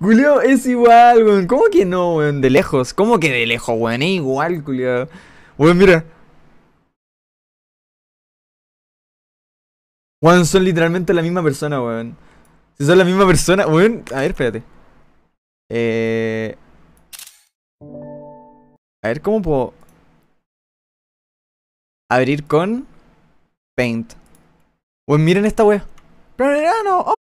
Julio, es igual, weón. ¿Cómo que no, weón? De lejos. ¿Cómo que de lejos, weón? Es igual, Julio. Weón, mira. Weón, son literalmente la misma persona, weón. Si son la misma persona, weón. A ver, espérate. Eh. A ver, ¿cómo puedo abrir con Paint? Weón, miren esta weón. no